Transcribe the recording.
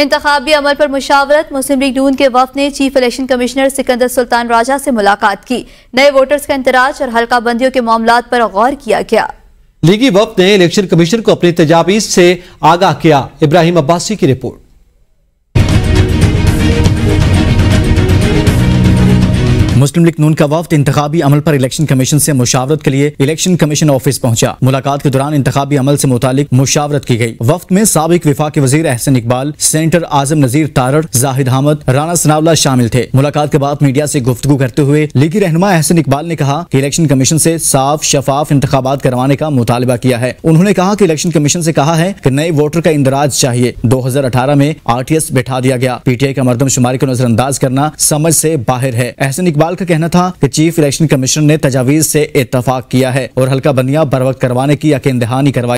इंतबी अमल पर मुशावरत मुस्लिम लीग नून के वफ ने chief election commissioner Sikandar Sultan Raja से मुलाकात की नए वोटर्स का इंतराज और हल्का बंदियों के मामला पर गौर किया गया लीगी वफ ने इलेक्शन कमीशन को अपनी तजावीज से आगाह किया इब्राहिम अब्बासी की रिपोर्ट मुस्लिम लीग नून का वफ्त इंतबी अमल पर इलेक्शन कमीशन से मुशावरत के लिए इलेक्शन कमीशन ऑफिस पहुंचा मुलाकात के दौरान इंतबी अमल से मुतालिक मुशावरत की गई वफ्त में सबक विफा के वजीर अहसन इकबाल सेंटर आजम नजीर तारर जाहिद अहमद राना सनावला शामिल थे मुलाकात के बाद मीडिया ऐसी गुफ्तु करते हुए लीगी रहनमा अहसन इकबाल ने कहा की इलेक्शन कमीशन ऐसी साफ शफाफ इंतबात करवाने का मुतालबा किया है उन्होंने कहा की इलेक्शन कमीशन ऐसी कहा है की नए वोटर का इंदराज चाहिए दो हजार अठारह में आर टी एस बैठा दिया गया पी टी आई का मरदमशुमारी को नजरअंदाज करना समझ ऐसी बाहर है अहसन इकबाल इकबाल का कहना था कि चीफ इलेक्शन कमीशन ने तजावीज से इतफाक किया है और हल्का बनिया बर्वक करवाने की यकीन दहानी करवाई